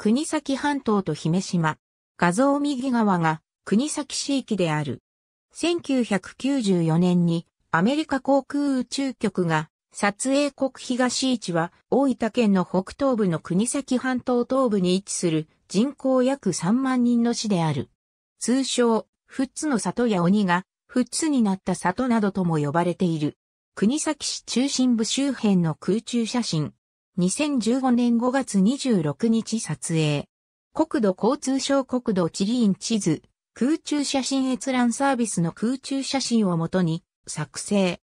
国崎半島と姫島、画像右側が国崎市域である。1994年にアメリカ航空宇宙局が撮影国東市は大分県の北東部の国崎半島東部に位置する人口約3万人の市である。通称、富津の里や鬼が富津になった里などとも呼ばれている。国崎市中心部周辺の空中写真、2015年5月26日撮影。国土交通省国土地理院地図、空中写真閲覧サービスの空中写真をもとに作成。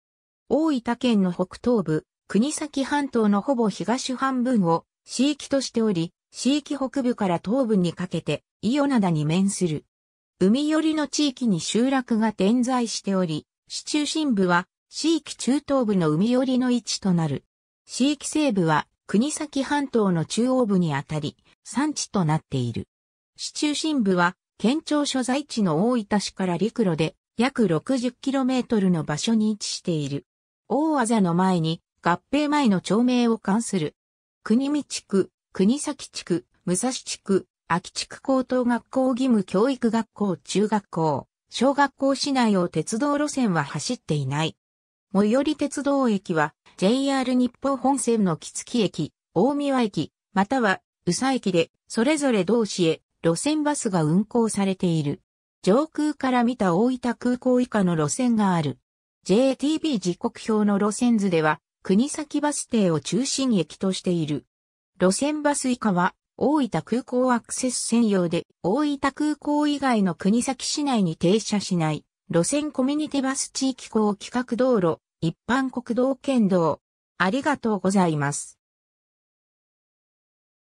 大分県の北東部、国崎半島のほぼ東半分を地域としており、地域北部から東部にかけて、伊予灘に面する。海寄りの地域に集落が点在しており、市中心部は、地域中東部の海寄りの位置となる。地域西部は、国崎半島の中央部にあたり、産地となっている。市中心部は、県庁所在地の大分市から陸路で約 60km の場所に位置している。大技の前に合併前の町名を冠する。国見地区、国崎地区、武蔵地区、秋地区高等学校義務教育学校中学校、小学校市内を鉄道路線は走っていない。最寄り鉄道駅は JR 日報本線の木月駅、大宮駅、または宇佐駅で、それぞれ同市へ路線バスが運行されている。上空から見た大分空港以下の路線がある。JTB 時刻表の路線図では、国崎バス停を中心駅としている。路線バス以下は、大分空港アクセス専用で、大分空港以外の国崎市内に停車しない、路線コミュニティバス地域港企画道路、一般国道県道。ありがとうございます。